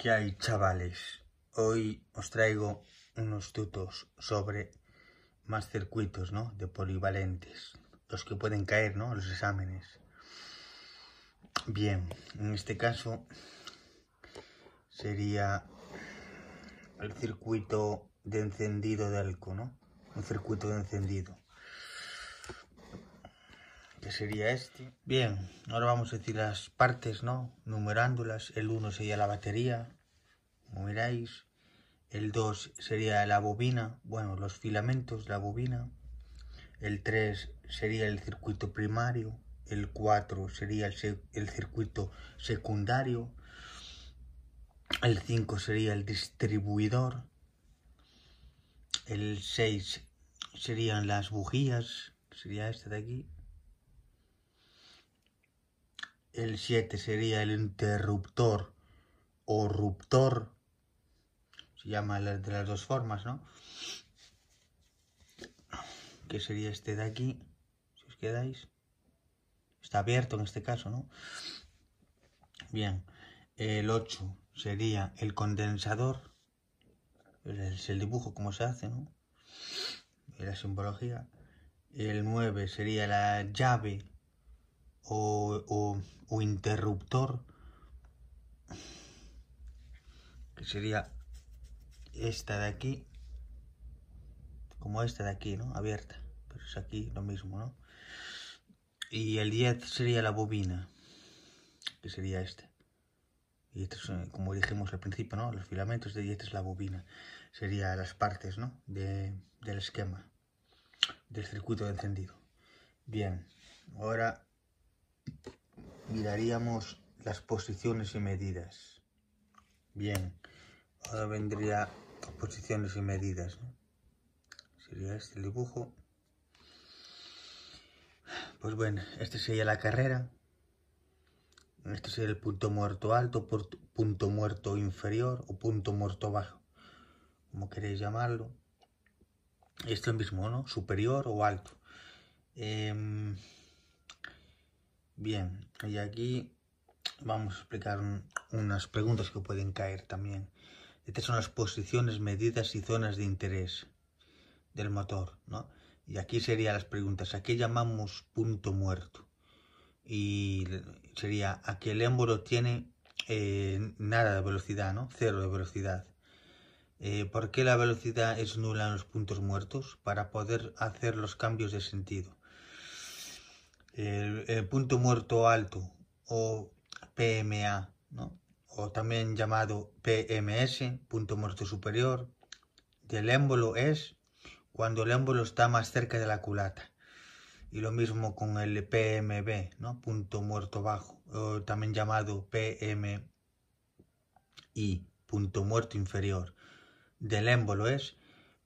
¿Qué hay, chavales? Hoy os traigo unos tutos sobre más circuitos, ¿no? De polivalentes. Los que pueden caer, ¿no? Los exámenes. Bien, en este caso sería el circuito de encendido de alco, ¿no? Un circuito de encendido sería este. Bien, ahora vamos a decir las partes, ¿no? Numerándolas. El 1 sería la batería, como miráis. El 2 sería la bobina, bueno, los filamentos, la bobina. El 3 sería el circuito primario. El 4 sería el, el circuito secundario. El 5 sería el distribuidor. El 6 serían las bujías, sería este de aquí. El 7 sería el interruptor o ruptor. Se llama de las dos formas, ¿no? Que sería este de aquí, si os quedáis. Está abierto en este caso, ¿no? Bien, el 8 sería el condensador. Es el dibujo, como se hace, ¿no? La simbología. El 9 sería la llave o, interruptor, que sería esta de aquí, como esta de aquí, ¿no? Abierta, pero es aquí lo mismo, ¿no? Y el 10 sería la bobina, que sería este Y esto eh, como dijimos al principio, ¿no? Los filamentos de 10 es la bobina. Sería las partes, ¿no? del esquema, del circuito encendido. Bien, ahora miraríamos las posiciones y medidas. Bien, ahora vendría posiciones y medidas. Sería este el dibujo. Pues bueno, este sería la carrera. Este sería el punto muerto alto, punto muerto inferior o punto muerto bajo, como queréis llamarlo. Esto mismo, ¿no? Superior o alto. Em, Bien, y aquí vamos a explicar unas preguntas que pueden caer también. Estas son las posiciones, medidas y zonas de interés del motor, ¿no? Y aquí serían las preguntas, ¿a qué llamamos punto muerto? Y sería, ¿a qué el émbolo tiene eh, nada de velocidad, ¿no? Cero de velocidad. Eh, ¿Por qué la velocidad es nula en los puntos muertos? Para poder hacer los cambios de sentido el, punto muerto alto o PMA, o también llamado PMS, punto muerto superior, del émbolo es cuando el émbolo está más cerca de la culata. Y lo mismo con el PMB, ¿no? punto muerto bajo, o también llamado PMI, punto muerto inferior, del émbolo es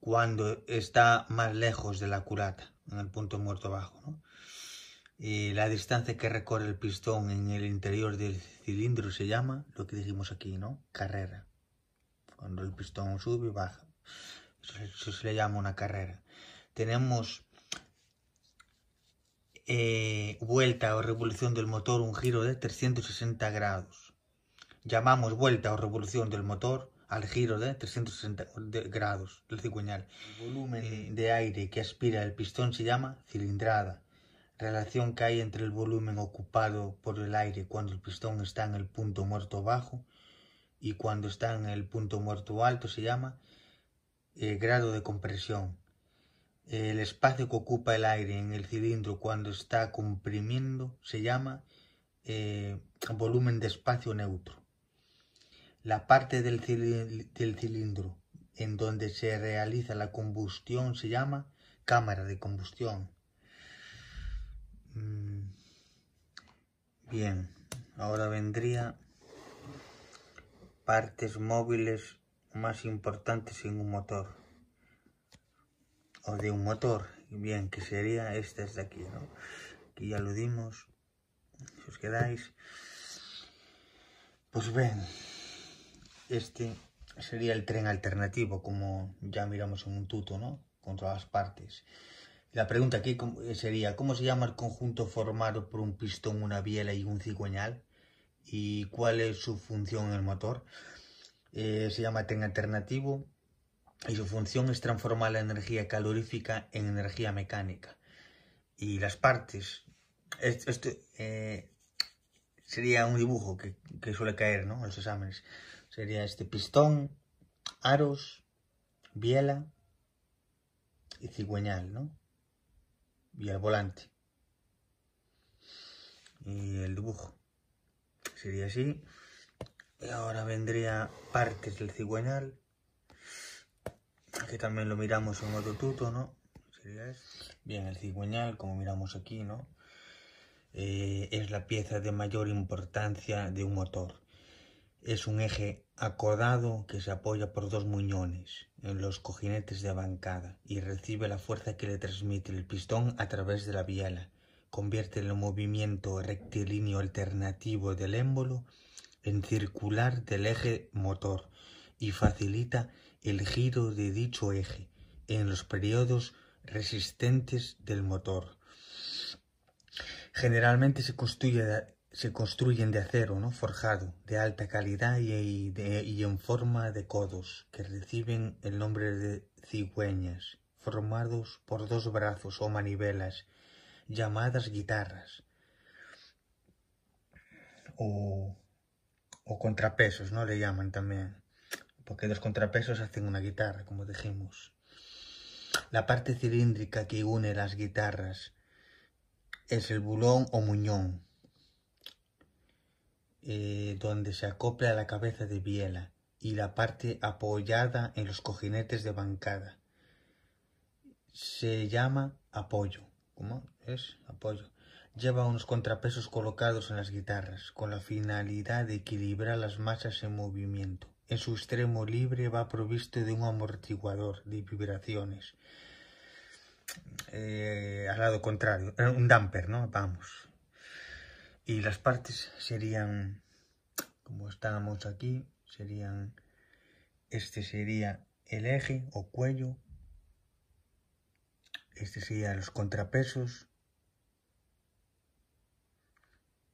cuando está más lejos de la culata, en el punto muerto bajo. ¿no? la distancia que recorre el pistón en el interior del cilindro se llama, lo que dijimos aquí, ¿no? Carrera. Cuando el pistón sube y baja. Eso, se le llama una carrera. Tenemos eh, vuelta o revolución del motor, un giro de 360 grados. Llamamos vuelta o revolución del motor al giro de 360 grados del cigüeñal. El volumen eh, de aire que aspira el pistón se llama cilindrada relación que hay entre el volumen ocupado por el aire cuando el pistón está en el punto muerto bajo y cuando está en el punto muerto alto se llama eh, grado de compresión. El espacio que ocupa el aire en el cilindro cuando está comprimiendo se llama eh, volumen de espacio neutro. La parte del, del cilindro en donde se realiza la combustión se llama cámara de combustión. Mm, bien, ahora vendría partes móviles más importantes en un motor o de un motor bien que sería estas de aquí ¿no? aquí ya lo dimos si os quedáis pues ven este sería el tren alternativo como ya miramos en un tuto ¿no? contra las partes la pregunta aquí sería, ¿cómo se llama el conjunto formado por un pistón, una biela y un cigüeñal? ¿Y cuál es su función en el motor? Eh, se llama TEN alternativo y su función es transformar la energía calorífica en energía mecánica. Y las partes, esto, eh, sería un dibujo que, suele caer ¿no? en los exámenes. Sería este pistón, aros, biela y cigüeñal, ¿no? y el volante. Y el dibujo sería así. Y ahora vendría partes del cigüeñal. que también lo miramos en otro tuto, ¿no? Sería Bien, el cigüeñal, como miramos aquí, ¿no? Eh, es la pieza de mayor importancia de un motor. Es un eje acordado que se apoya por dos muñones en los cojinetes de bancada y recibe la fuerza que le transmite el pistón a través de la biela. Convierte el movimiento rectilíneo alternativo del émbolo en circular del eje motor y facilita el giro de dicho eje en los periodos resistentes del motor. Generalmente se construye se construyen de acero ¿no? forjado, de alta calidad y, en forma de codos, que reciben el nombre de cigüeñas, formados por dos brazos o manivelas, llamadas guitarras, o, o contrapesos, ¿no? Le llaman también, porque los contrapesos hacen una guitarra, como dijimos. La parte cilíndrica que une las guitarras es el bulón o muñón, eh, donde se acopla la cabeza de biela y la parte apoyada en los cojinetes de bancada. Se llama apoyo. ¿Cómo es? Apoyo. Lleva unos contrapesos colocados en las guitarras, con la finalidad de equilibrar las masas en movimiento. En su extremo libre va provisto de un amortiguador de vibraciones. Eh, al lado contrario, eh, un damper, ¿no? Vamos, y las partes serían, como estábamos aquí, serían, este sería el eje o cuello, este sería los contrapesos,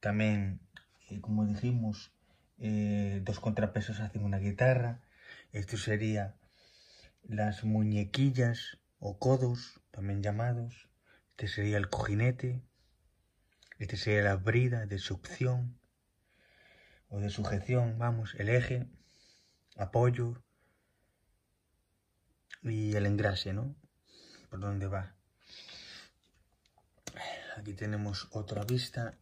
también, eh, como dijimos, eh, dos contrapesos hacen una guitarra, esto sería las muñequillas o codos, también llamados, este sería el cojinete, este sería la brida de succión o de sujeción, vamos, el eje, apoyo y el engrase, ¿no? Por dónde va. Aquí tenemos otra vista.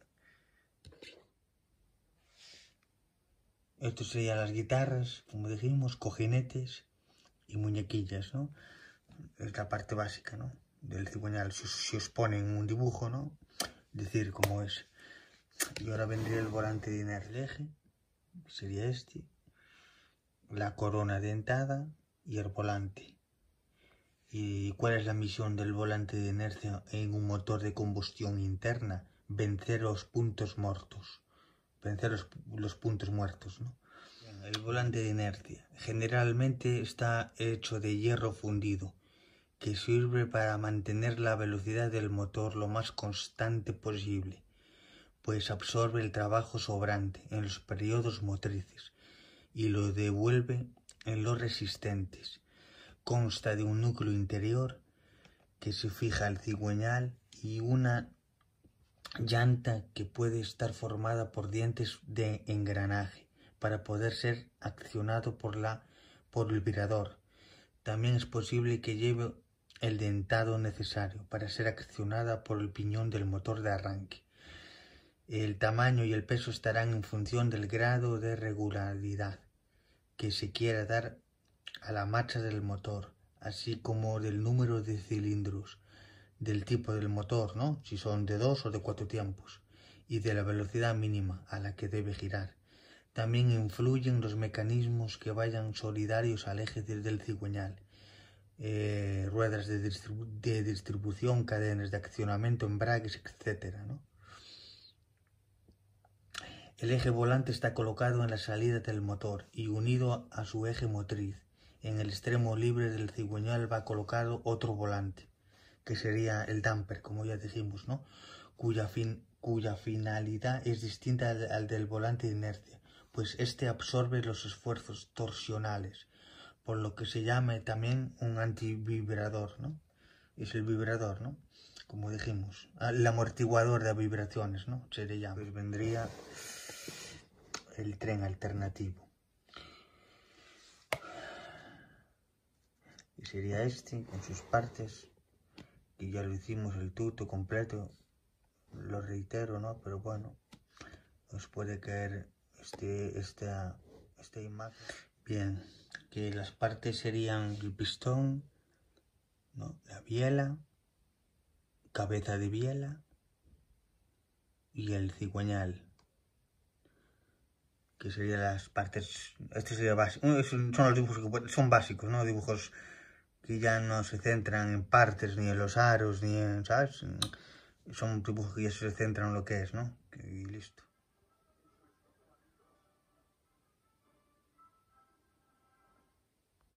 Esto sería las guitarras, como dijimos, cojinetes y muñequillas, ¿no? Es la parte básica, ¿no? Del cigüeñal, si, si os ponen un dibujo, ¿no? decir cómo es. Y ahora vendría el volante de eje. sería este, la corona dentada y el volante. ¿Y cuál es la misión del volante de inercia en un motor de combustión interna? Vencer los puntos muertos. Vencer los, los puntos muertos, ¿no? El volante de inercia generalmente está hecho de hierro fundido que sirve para mantener la velocidad del motor lo más constante posible, pues absorbe el trabajo sobrante en los periodos motrices y lo devuelve en los resistentes. Consta de un núcleo interior que se fija al cigüeñal y una llanta que puede estar formada por dientes de engranaje para poder ser accionado por, la, por el virador. También es posible que lleve el dentado necesario para ser accionada por el piñón del motor de arranque. El tamaño y el peso estarán en función del grado de regularidad que se quiera dar a la marcha del motor, así como del número de cilindros, del tipo del motor, ¿no? si son de dos o de cuatro tiempos, y de la velocidad mínima a la que debe girar. También influyen los mecanismos que vayan solidarios al eje del cigüeñal eh, ruedas de, distribución, cadenas de accionamiento, embragues, etc. El eje volante está colocado en la salida del motor y unido a su eje motriz. En el extremo libre del cigüeñal va colocado otro volante, que sería el damper, como ya dijimos, ¿no? cuya, finalidad es distinta al, del volante de inercia, pues este absorbe los esfuerzos torsionales por lo que se llame también un antivibrador, ¿no? Es el vibrador, ¿no? Como dijimos, el amortiguador de vibraciones, ¿no? Se le Pues vendría el tren alternativo. Y sería este, con sus partes, y ya lo hicimos el tuto completo, lo reitero, ¿no? Pero bueno, os puede caer este, esta, esta imagen. Bien las partes serían el pistón, la biela, cabeza de biela y el cigüeñal que serían las partes este sería son los dibujos que son básicos no dibujos que ya no se centran en partes ni en los aros ni en sabes son dibujos que ya se centran en lo que es no y listo